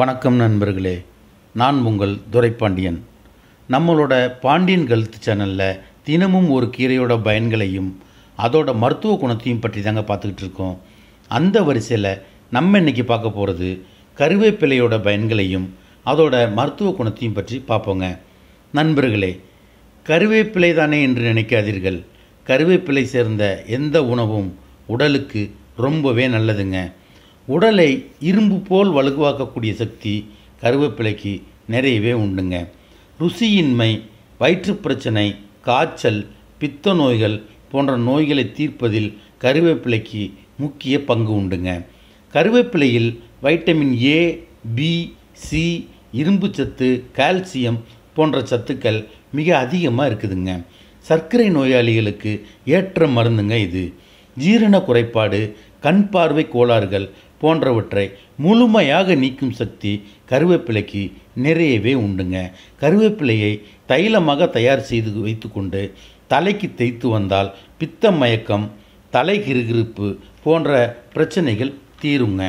வணக்கம் நண்பர்களே நான் உங்கள் துரைப்பாண்டியன் நம்மளோட பாண்டியன் கல்த் சேனலில் தினமும் ஒரு கீரையோட பயன்களையும் அதோட மருத்துவ குணத்தையும் பற்றி தாங்க பார்த்துக்கிட்டு இருக்கோம் அந்த வரிசையில் நம்ம இன்றைக்கி பார்க்க போகிறது கருவேப்பிலையோட பயன்களையும் அதோட மருத்துவ குணத்தையும் பற்றி பார்ப்போங்க நண்பர்களே கருவேப்பிலை தானே என்று நினைக்காதீர்கள் கருவேப்பிலை சேர்ந்த எந்த உணவும் உடலுக்கு ரொம்பவே நல்லதுங்க உடலை இரும்பு போல் வலுவாக்கக்கூடிய சக்தி கருவேப்பிலைக்கு நிறையவே உண்டுங்க ருசியின்மை வயிற்று பிரச்சனை காய்ச்சல் பித்த நோய்கள் போன்ற நோய்களை தீர்ப்பதில் கருவேப்பிலைக்கு முக்கிய பங்கு உண்டுங்க கருவேப்பிலையில் வைட்டமின் ஏ பி சி இரும்பு சத்து கால்சியம் போன்ற சத்துக்கள் மிக அதிகமாக இருக்குதுங்க சர்க்கரை நோயாளிகளுக்கு ஏற்ற மருந்துங்க இது ஜீரண குறைபாடு கண் பார்வை கோளாறுகள் போன்றவற்றை முழுமையாக நீக்கும் சக்தி கருவேப்பிலைக்கு நிறையவே உண்டுங்க கருவேப்பிலையை தைலமாக தயார் செய்து வைத்துக்கொண்டு தலைக்கு தேய்த்து வந்தால் பித்த மயக்கம் தலை கிருகிருப்பு போன்ற பிரச்சனைகள் தீருங்க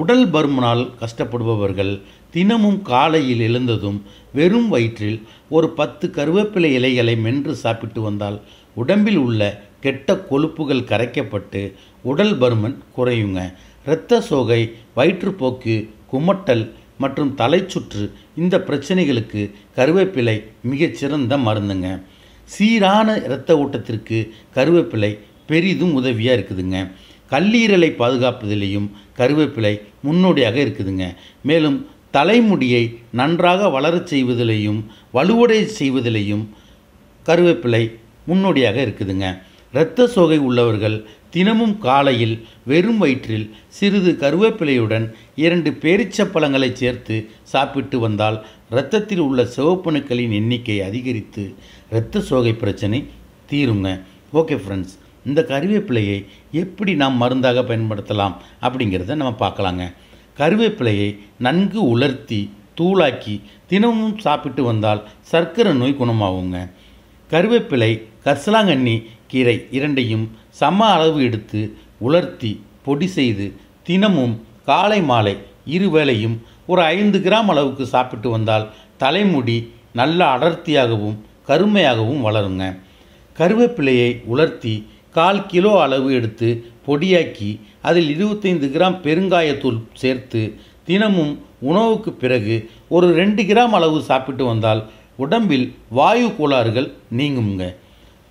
உடல் பருமனால் கஷ்டப்படுபவர்கள் தினமும் காலையில் எழுந்ததும் வெறும் வயிற்றில் ஒரு பத்து கருவேப்பிலை இலைகளை மென்று சாப்பிட்டு வந்தால் உடம்பில் உள்ள கெட்ட கொழுப்புகள் கரைக்கப்பட்டு உடல் பருமன் குறையுங்க இரத்த சோகை வயிற்றுப்போக்கு குமட்டல் மற்றும் தலைச்சுற்று இந்த பிரச்சனைகளுக்கு கருவேப்பிலை மிகச்சிறந்த மருந்துங்க சீரான இரத்த ஓட்டத்திற்கு கருவேப்பிலை பெரிதும் உதவியாக இருக்குதுங்க கல்லீரலை பாதுகாப்பதிலேயும் கருவேப்பிலை முன்னோடியாக இருக்குதுங்க மேலும் தலைமுடியை நன்றாக வளரச் செய்வதிலையும் வலுவடை செய்வதிலையும் கருவேப்பிலை முன்னோடியாக இருக்குதுங்க இரத்த சோகை உள்ளவர்கள் தினமும் காலையில் வெறும் வயிற்றில் சிறிது கருவேப்பிலையுடன் இரண்டு பேரிச்சப்பழங்களை சேர்த்து சாப்பிட்டு வந்தால் இரத்தத்தில் உள்ள சிவப்பணுக்களின் எண்ணிக்கை அதிகரித்து இரத்த சோகை பிரச்சனை தீருங்க ஓகே ஃப்ரெண்ட்ஸ் இந்த கருவேப்பிலையை எப்படி நாம் மருந்தாக பயன்படுத்தலாம் அப்படிங்கிறத நம்ம பார்க்கலாங்க கருவேப்பிலையை நன்கு உலர்த்தி தூளாக்கி தினமும் சாப்பிட்டு வந்தால் சர்க்கரை நோய் குணமாகுங்க கருவேப்பிலை கசலாங்கண்ணி கீரை இரண்டையும் சம அளவு எடுத்து உலர்த்தி பொடி செய்து தினமும் காலை மாலை இருவேளையும் ஒரு ஐந்து கிராம் அளவுக்கு சாப்பிட்டு வந்தால் தலைமுடி நல்ல அடர்த்தியாகவும் கருமையாகவும் வளருங்க கருவேப்பிலையை உலர்த்தி கால் கிலோ அளவு எடுத்து பொடியாக்கி அதில் இருபத்தைந்து கிராம் பெருங்காயத்தூள் சேர்த்து தினமும் உணவுக்கு பிறகு ஒரு ரெண்டு கிராம் அளவு சாப்பிட்டு வந்தால் உடம்பில் வாயு கோளாறுகள் நீங்குங்க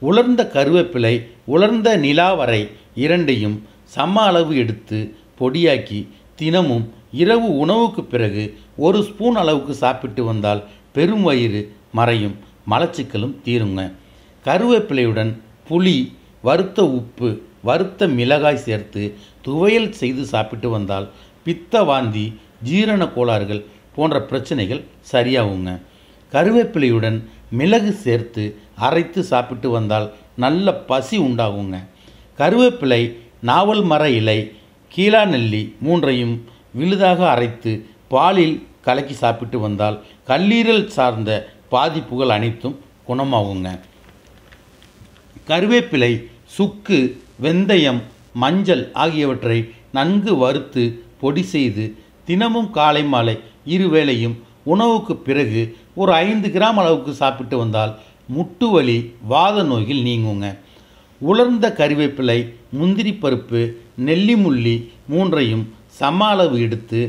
உலர்ந்த கருவேப்பிலை உலர்ந்த நிலாவரை இரண்டையும் சம அளவு எடுத்து பொடியாக்கி தினமும் இரவு உணவுக்கு பிறகு ஒரு ஸ்பூன் அளவுக்கு சாப்பிட்டு வந்தால் பெரும் வயிறு மறையும் மலச்சிக்கலும் தீருங்க கருவேப்பிலையுடன் புளி வறுத்த உப்பு வறுத்த மிளகாய் சேர்த்து துவையல் செய்து சாப்பிட்டு வந்தால் பித்த வாந்தி ஜீரண கோளாறுகள் போன்ற பிரச்சனைகள் சரியாகுங்க கருவேப்பிலையுடன் மிளகு சேர்த்து அரைத்து சாப்பிட்டு வந்தால் நல்ல பசி உண்டாகுங்க கருவேப்பிலை நாவல் மர இலை கீழா நெல்லி மூன்றையும் விழுதாக அரைத்து பாலில் கலக்கி சாப்பிட்டு வந்தால் கல்லீரல் சார்ந்த பாதிப்புகள் அனைத்தும் குணமாகுங்க கருவேப்பிலை சுக்கு வெந்தயம் மஞ்சள் ஆகியவற்றை நன்கு வறுத்து பொடி செய்து தினமும் காலை மாலை இருவேளையும் உணவுக்கு பிறகு ஒரு ஐந்து கிராம் அளவுக்கு சாப்பிட்டு வந்தால் முட்டு வலி வாத நோய்கள் நீங்குங்க உலர்ந்த கறிவேப்பிலை முந்திரி பருப்பு நெல்லி முள்ளி மூன்றையும் சம அளவு எடுத்து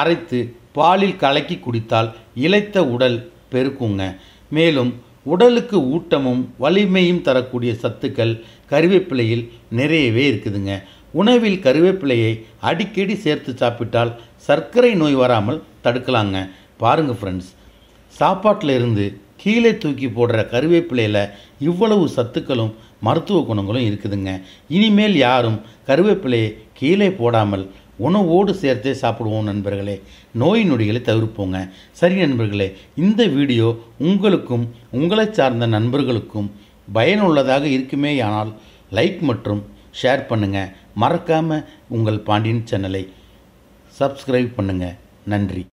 அரைத்து பாலில் கலக்கி குடித்தால் இழைத்த உடல் பெருக்குங்க மேலும் உடலுக்கு ஊட்டமும் வலிமையும் தரக்கூடிய சத்துக்கள் கருவேப்பிலையில் நிறையவே இருக்குதுங்க உணவில் கருவேப்பிலையை அடிக்கடி சேர்த்து சாப்பிட்டால் சர்க்கரை நோய் வராமல் தடுக்கலாங்க பாருங்கள் ஃப்ரெண்ட்ஸ் சாப்பாட்டில் இருந்து கீழே தூக்கி போடுற கருவேப்பிலையில் இவ்வளவு சத்துக்களும் மருத்துவ குணங்களும் இருக்குதுங்க இனிமேல் யாரும் கருவேப்பிலையை கீழே போடாமல் உணவோடு சேர்த்தே சாப்பிடுவோம் நண்பர்களே நோய் நொடிகளை தவிர்ப்போங்க சரி நண்பர்களே இந்த வீடியோ உங்களுக்கும் உங்களை சார்ந்த நண்பர்களுக்கும் பயனுள்ளதாக இருக்குமே ஆனால் லைக் மற்றும் ஷேர் பண்ணுங்கள் மறக்காமல் உங்கள் பாண்டியன் சேனலை சப்ஸ்கிரைப் பண்ணுங்கள் நன்றி